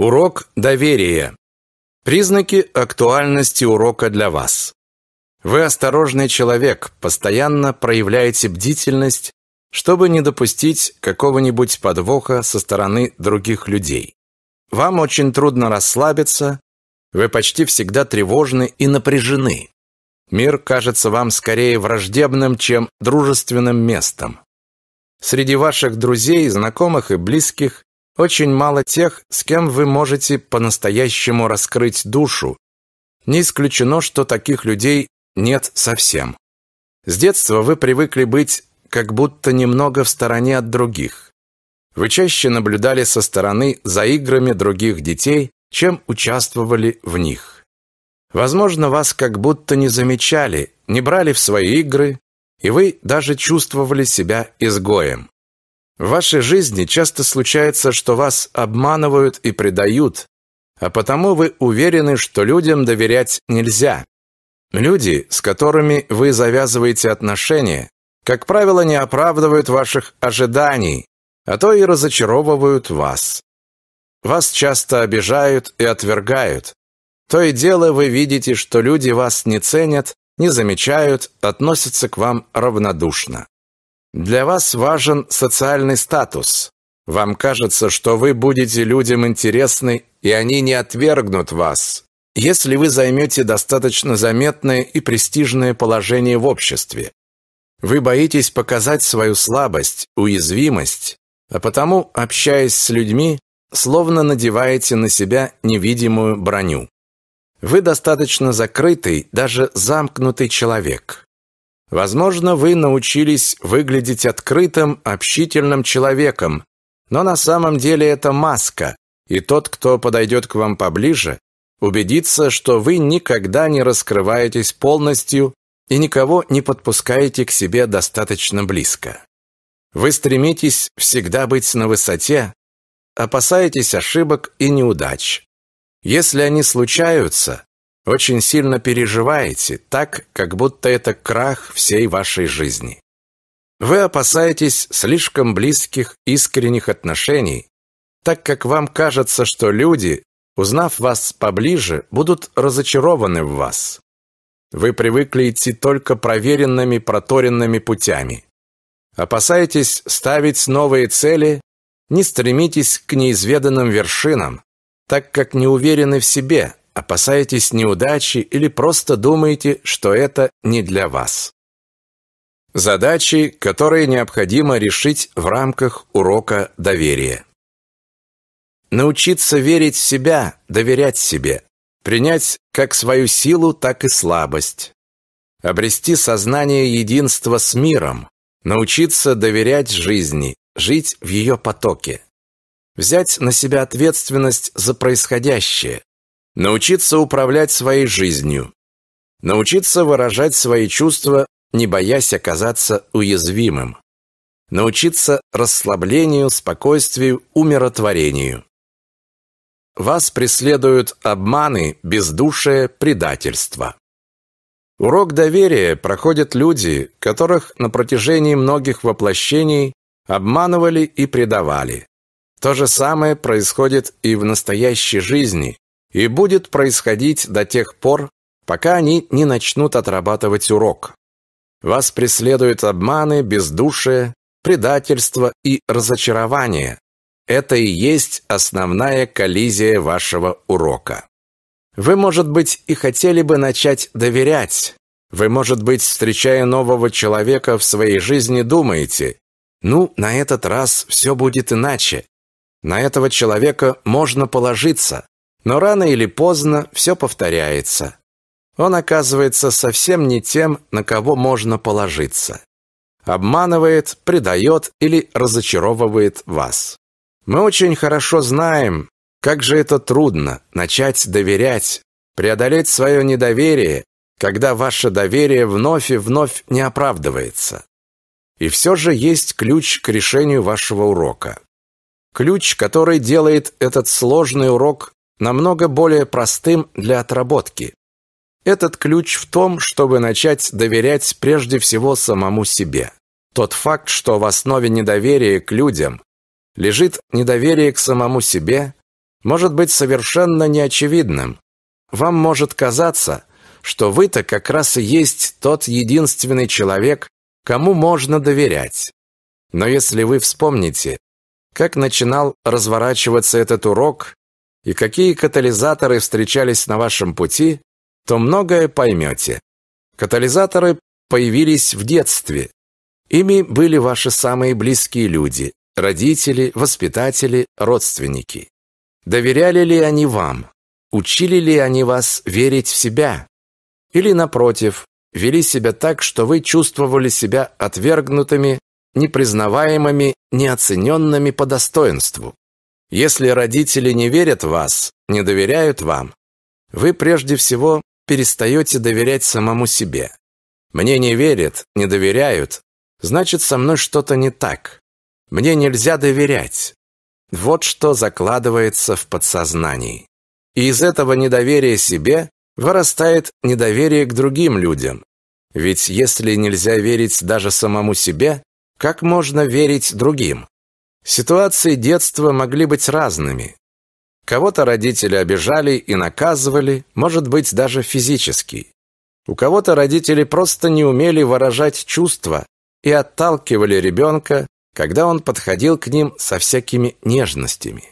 Урок доверия. Признаки актуальности урока для вас. Вы осторожный человек, постоянно проявляете бдительность, чтобы не допустить какого-нибудь подвоха со стороны других людей. Вам очень трудно расслабиться, вы почти всегда тревожны и напряжены. Мир кажется вам скорее враждебным, чем дружественным местом. Среди ваших друзей, знакомых и близких очень мало тех, с кем вы можете по-настоящему раскрыть душу. Не исключено, что таких людей нет совсем. С детства вы привыкли быть как будто немного в стороне от других. Вы чаще наблюдали со стороны за играми других детей, чем участвовали в них. Возможно, вас как будто не замечали, не брали в свои игры, и вы даже чувствовали себя изгоем. В вашей жизни часто случается, что вас обманывают и предают, а потому вы уверены, что людям доверять нельзя. Люди, с которыми вы завязываете отношения, как правило, не оправдывают ваших ожиданий, а то и разочаровывают вас. Вас часто обижают и отвергают. То и дело вы видите, что люди вас не ценят, не замечают, относятся к вам равнодушно. Для вас важен социальный статус. Вам кажется, что вы будете людям интересны, и они не отвергнут вас, если вы займете достаточно заметное и престижное положение в обществе. Вы боитесь показать свою слабость, уязвимость, а потому, общаясь с людьми, словно надеваете на себя невидимую броню. Вы достаточно закрытый, даже замкнутый человек. Возможно, вы научились выглядеть открытым, общительным человеком, но на самом деле это маска, и тот, кто подойдет к вам поближе, убедится, что вы никогда не раскрываетесь полностью и никого не подпускаете к себе достаточно близко. Вы стремитесь всегда быть на высоте, опасаетесь ошибок и неудач. Если они случаются, очень сильно переживаете, так, как будто это крах всей вашей жизни. Вы опасаетесь слишком близких искренних отношений, так как вам кажется, что люди, узнав вас поближе, будут разочарованы в вас. Вы привыкли идти только проверенными, проторенными путями. Опасаетесь ставить новые цели, не стремитесь к неизведанным вершинам, так как не уверены в себе, опасаетесь неудачи или просто думаете, что это не для вас. Задачи, которые необходимо решить в рамках урока доверия. Научиться верить в себя, доверять себе, принять как свою силу, так и слабость. Обрести сознание единства с миром, научиться доверять жизни, жить в ее потоке. Взять на себя ответственность за происходящее, Научиться управлять своей жизнью. Научиться выражать свои чувства, не боясь оказаться уязвимым. Научиться расслаблению, спокойствию, умиротворению. Вас преследуют обманы, бездушие, предательство. Урок доверия проходят люди, которых на протяжении многих воплощений обманывали и предавали. То же самое происходит и в настоящей жизни, и будет происходить до тех пор, пока они не начнут отрабатывать урок. Вас преследуют обманы, бездушие, предательство и разочарование. Это и есть основная коллизия вашего урока. Вы, может быть, и хотели бы начать доверять. Вы, может быть, встречая нового человека в своей жизни, думаете, ну, на этот раз все будет иначе. На этого человека можно положиться. Но рано или поздно все повторяется. Он оказывается совсем не тем, на кого можно положиться. Обманывает, предает или разочаровывает вас. Мы очень хорошо знаем, как же это трудно начать доверять, преодолеть свое недоверие, когда ваше доверие вновь и вновь не оправдывается. И все же есть ключ к решению вашего урока. Ключ, который делает этот сложный урок намного более простым для отработки. Этот ключ в том, чтобы начать доверять прежде всего самому себе. Тот факт, что в основе недоверия к людям лежит недоверие к самому себе, может быть совершенно неочевидным. Вам может казаться, что вы-то как раз и есть тот единственный человек, кому можно доверять. Но если вы вспомните, как начинал разворачиваться этот урок, и какие катализаторы встречались на вашем пути, то многое поймете. Катализаторы появились в детстве. Ими были ваши самые близкие люди – родители, воспитатели, родственники. Доверяли ли они вам? Учили ли они вас верить в себя? Или, напротив, вели себя так, что вы чувствовали себя отвергнутыми, непризнаваемыми, неоцененными по достоинству? Если родители не верят в вас, не доверяют вам, вы прежде всего перестаете доверять самому себе. Мне не верят, не доверяют, значит, со мной что-то не так. Мне нельзя доверять. Вот что закладывается в подсознании. И из этого недоверия себе вырастает недоверие к другим людям. Ведь если нельзя верить даже самому себе, как можно верить другим? Ситуации детства могли быть разными. Кого-то родители обижали и наказывали, может быть, даже физически. У кого-то родители просто не умели выражать чувства и отталкивали ребенка, когда он подходил к ним со всякими нежностями.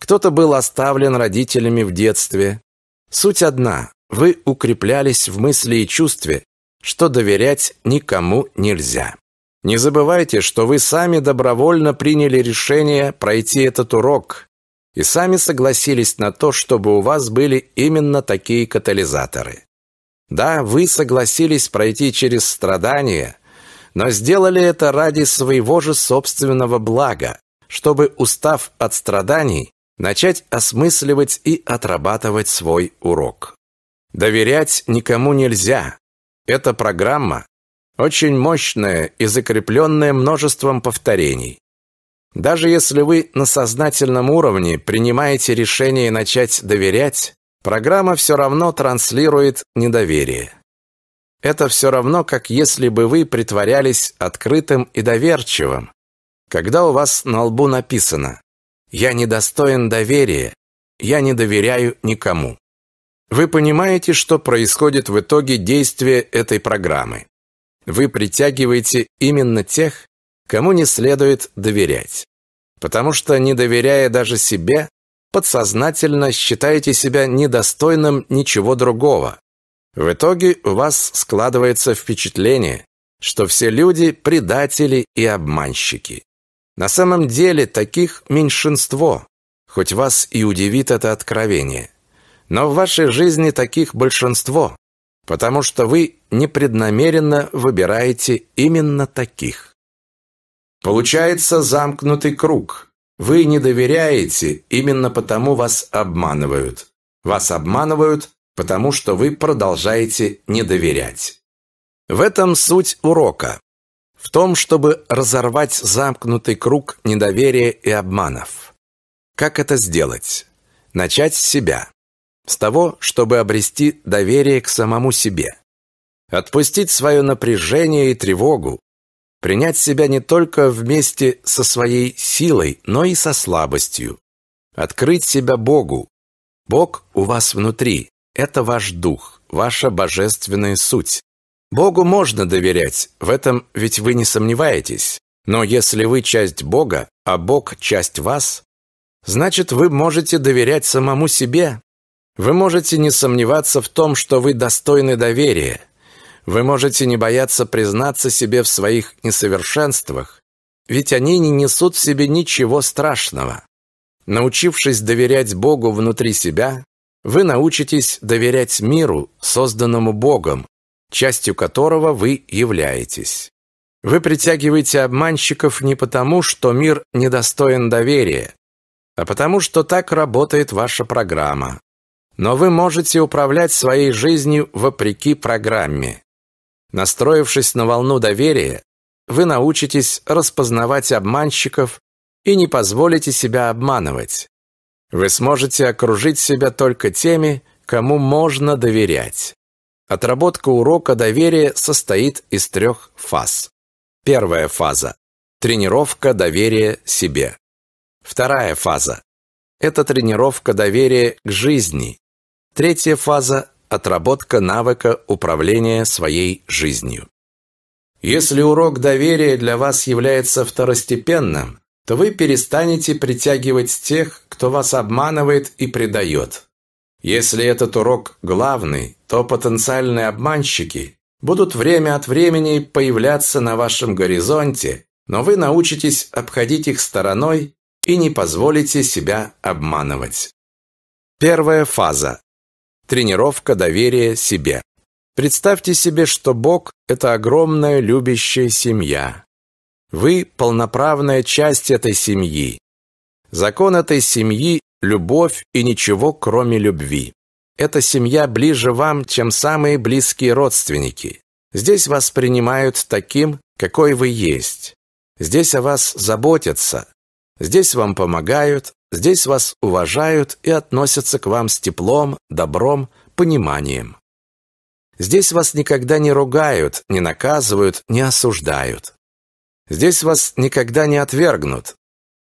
Кто-то был оставлен родителями в детстве. Суть одна – вы укреплялись в мысли и чувстве, что доверять никому нельзя. Не забывайте, что вы сами добровольно приняли решение пройти этот урок и сами согласились на то, чтобы у вас были именно такие катализаторы. Да, вы согласились пройти через страдания, но сделали это ради своего же собственного блага, чтобы, устав от страданий, начать осмысливать и отрабатывать свой урок. Доверять никому нельзя. Эта программа очень мощное и закрепленное множеством повторений. Даже если вы на сознательном уровне принимаете решение начать доверять, программа все равно транслирует недоверие. Это все равно, как если бы вы притворялись открытым и доверчивым, когда у вас на лбу написано «Я недостоин доверия, я не доверяю никому». Вы понимаете, что происходит в итоге действия этой программы вы притягиваете именно тех, кому не следует доверять. Потому что, не доверяя даже себе, подсознательно считаете себя недостойным ничего другого. В итоге у вас складывается впечатление, что все люди – предатели и обманщики. На самом деле таких меньшинство, хоть вас и удивит это откровение. Но в вашей жизни таких большинство потому что вы непреднамеренно выбираете именно таких. Получается замкнутый круг. Вы не доверяете, именно потому вас обманывают. Вас обманывают, потому что вы продолжаете не доверять. В этом суть урока. В том, чтобы разорвать замкнутый круг недоверия и обманов. Как это сделать? Начать с себя с того, чтобы обрести доверие к самому себе. Отпустить свое напряжение и тревогу, принять себя не только вместе со своей силой, но и со слабостью. Открыть себя Богу. Бог у вас внутри. Это ваш дух, ваша божественная суть. Богу можно доверять, в этом ведь вы не сомневаетесь. Но если вы часть Бога, а Бог часть вас, значит вы можете доверять самому себе вы можете не сомневаться в том, что вы достойны доверия. Вы можете не бояться признаться себе в своих несовершенствах, ведь они не несут в себе ничего страшного. Научившись доверять Богу внутри себя, вы научитесь доверять миру, созданному Богом, частью которого вы являетесь. Вы притягиваете обманщиков не потому, что мир недостоин доверия, а потому, что так работает ваша программа. Но вы можете управлять своей жизнью вопреки программе. Настроившись на волну доверия, вы научитесь распознавать обманщиков и не позволите себя обманывать. Вы сможете окружить себя только теми, кому можно доверять. Отработка урока доверия состоит из трех фаз. Первая фаза – тренировка доверия себе. Вторая фаза – это тренировка доверия к жизни. Третья фаза – отработка навыка управления своей жизнью. Если урок доверия для вас является второстепенным, то вы перестанете притягивать тех, кто вас обманывает и предает. Если этот урок главный, то потенциальные обманщики будут время от времени появляться на вашем горизонте, но вы научитесь обходить их стороной и не позволите себя обманывать. Первая фаза. Тренировка доверия себе. Представьте себе, что Бог – это огромная любящая семья. Вы – полноправная часть этой семьи. Закон этой семьи – любовь и ничего, кроме любви. Эта семья ближе вам, чем самые близкие родственники. Здесь вас принимают таким, какой вы есть. Здесь о вас заботятся. Здесь вам помогают, Здесь вас уважают и относятся к вам с теплом, добром, пониманием. Здесь вас никогда не ругают, не наказывают, не осуждают. Здесь вас никогда не отвергнут.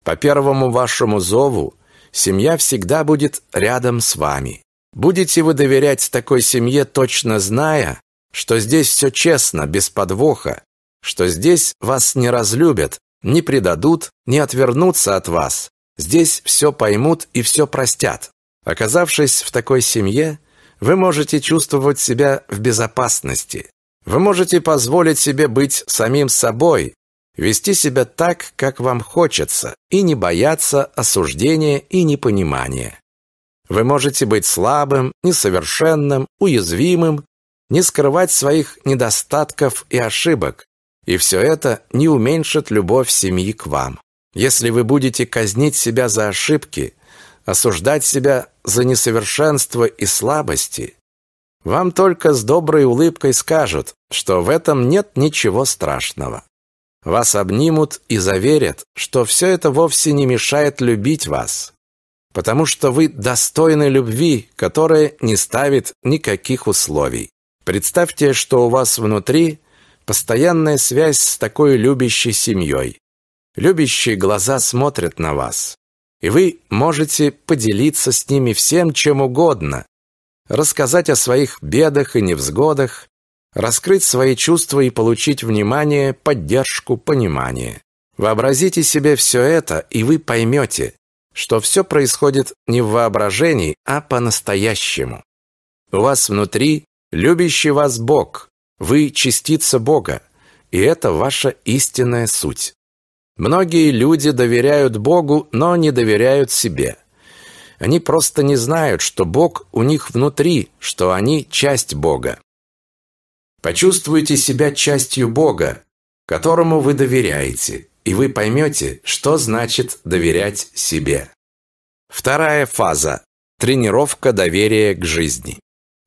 По первому вашему зову семья всегда будет рядом с вами. Будете вы доверять такой семье, точно зная, что здесь все честно, без подвоха, что здесь вас не разлюбят, не предадут, не отвернутся от вас, Здесь все поймут и все простят. Оказавшись в такой семье, вы можете чувствовать себя в безопасности. Вы можете позволить себе быть самим собой, вести себя так, как вам хочется, и не бояться осуждения и непонимания. Вы можете быть слабым, несовершенным, уязвимым, не скрывать своих недостатков и ошибок, и все это не уменьшит любовь семьи к вам. Если вы будете казнить себя за ошибки, осуждать себя за несовершенство и слабости, вам только с доброй улыбкой скажут, что в этом нет ничего страшного. Вас обнимут и заверят, что все это вовсе не мешает любить вас, потому что вы достойны любви, которая не ставит никаких условий. Представьте, что у вас внутри постоянная связь с такой любящей семьей. Любящие глаза смотрят на вас, и вы можете поделиться с ними всем, чем угодно, рассказать о своих бедах и невзгодах, раскрыть свои чувства и получить внимание, поддержку, понимание. Вообразите себе все это, и вы поймете, что все происходит не в воображении, а по-настоящему. У вас внутри любящий вас Бог, вы частица Бога, и это ваша истинная суть. Многие люди доверяют Богу, но не доверяют себе. Они просто не знают, что Бог у них внутри, что они часть Бога. Почувствуйте себя частью Бога, которому вы доверяете, и вы поймете, что значит доверять себе. Вторая фаза. Тренировка доверия к жизни.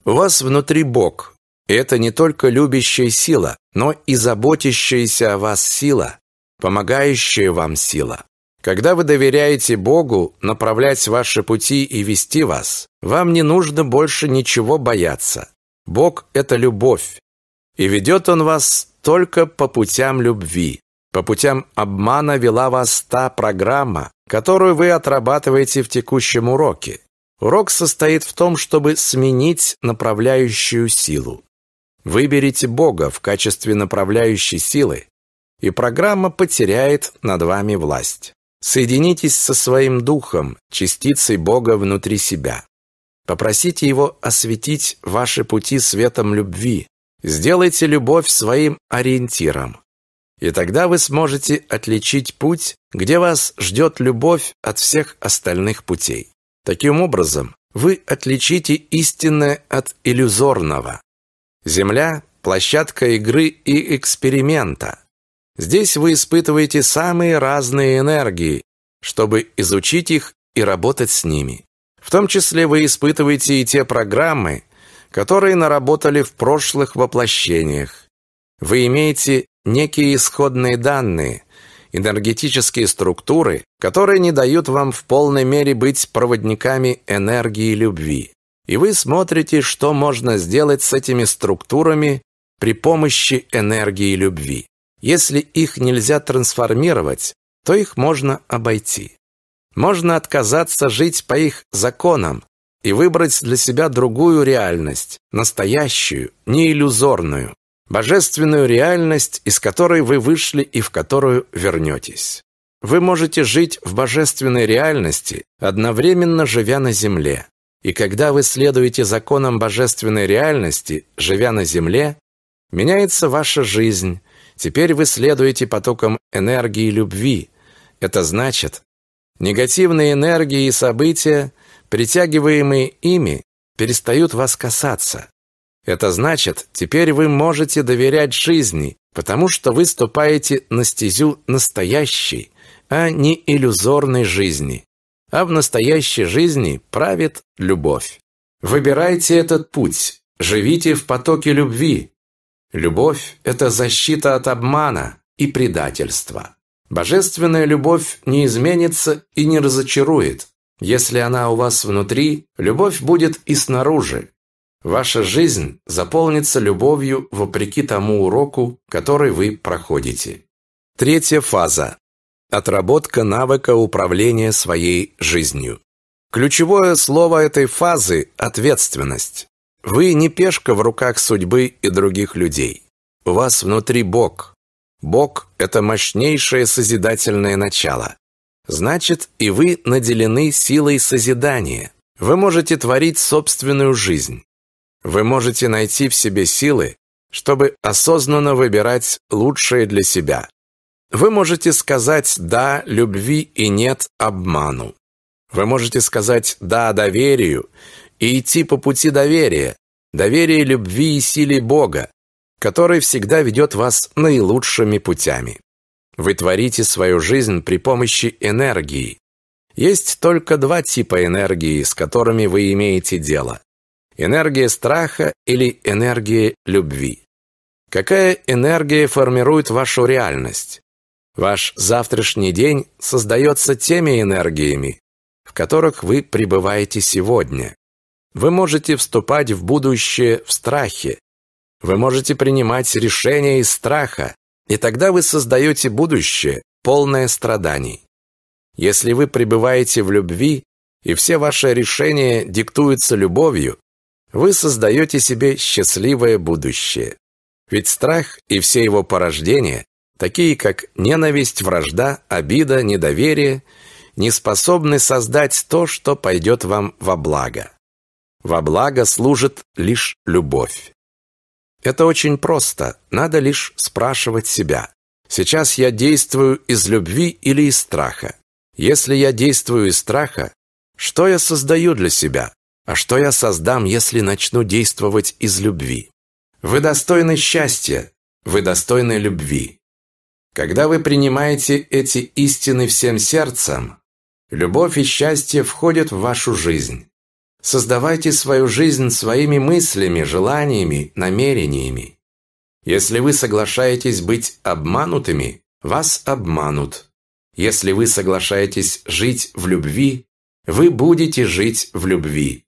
У вас внутри Бог. И это не только любящая сила, но и заботящаяся о вас сила, помогающая вам сила. Когда вы доверяете Богу направлять ваши пути и вести вас, вам не нужно больше ничего бояться. Бог – это любовь, и ведет Он вас только по путям любви. По путям обмана вела вас та программа, которую вы отрабатываете в текущем уроке. Урок состоит в том, чтобы сменить направляющую силу. Выберите Бога в качестве направляющей силы и программа потеряет над вами власть. Соединитесь со своим духом, частицей Бога внутри себя. Попросите его осветить ваши пути светом любви. Сделайте любовь своим ориентиром. И тогда вы сможете отличить путь, где вас ждет любовь от всех остальных путей. Таким образом, вы отличите истинное от иллюзорного. Земля – площадка игры и эксперимента. Здесь вы испытываете самые разные энергии, чтобы изучить их и работать с ними. В том числе вы испытываете и те программы, которые наработали в прошлых воплощениях. Вы имеете некие исходные данные, энергетические структуры, которые не дают вам в полной мере быть проводниками энергии любви. И вы смотрите, что можно сделать с этими структурами при помощи энергии любви. Если их нельзя трансформировать, то их можно обойти. Можно отказаться жить по их законам и выбрать для себя другую реальность, настоящую, не иллюзорную, божественную реальность, из которой вы вышли и в которую вернетесь. Вы можете жить в божественной реальности, одновременно живя на земле. И когда вы следуете законам божественной реальности, живя на земле, меняется ваша жизнь, Теперь вы следуете потокам энергии любви. Это значит, негативные энергии и события, притягиваемые ими, перестают вас касаться. Это значит, теперь вы можете доверять жизни, потому что вы ступаете на стезю настоящей, а не иллюзорной жизни. А в настоящей жизни правит любовь. Выбирайте этот путь, живите в потоке любви, Любовь – это защита от обмана и предательства. Божественная любовь не изменится и не разочарует. Если она у вас внутри, любовь будет и снаружи. Ваша жизнь заполнится любовью вопреки тому уроку, который вы проходите. Третья фаза. Отработка навыка управления своей жизнью. Ключевое слово этой фазы – ответственность. Вы не пешка в руках судьбы и других людей. У вас внутри Бог. Бог – это мощнейшее созидательное начало. Значит, и вы наделены силой созидания. Вы можете творить собственную жизнь. Вы можете найти в себе силы, чтобы осознанно выбирать лучшее для себя. Вы можете сказать «да» любви и «нет» обману. Вы можете сказать «да» доверию и идти по пути доверия, доверия любви и силе Бога, который всегда ведет вас наилучшими путями. Вы творите свою жизнь при помощи энергии. Есть только два типа энергии, с которыми вы имеете дело. Энергия страха или энергия любви. Какая энергия формирует вашу реальность? Ваш завтрашний день создается теми энергиями, в которых вы пребываете сегодня. Вы можете вступать в будущее в страхе. Вы можете принимать решения из страха, и тогда вы создаете будущее, полное страданий. Если вы пребываете в любви, и все ваши решения диктуются любовью, вы создаете себе счастливое будущее. Ведь страх и все его порождения, такие как ненависть, вражда, обида, недоверие, не способны создать то, что пойдет вам во благо. Во благо служит лишь любовь. Это очень просто, надо лишь спрашивать себя. Сейчас я действую из любви или из страха? Если я действую из страха, что я создаю для себя? А что я создам, если начну действовать из любви? Вы достойны счастья, вы достойны любви. Когда вы принимаете эти истины всем сердцем, любовь и счастье входят в вашу жизнь. Создавайте свою жизнь своими мыслями, желаниями, намерениями. Если вы соглашаетесь быть обманутыми, вас обманут. Если вы соглашаетесь жить в любви, вы будете жить в любви.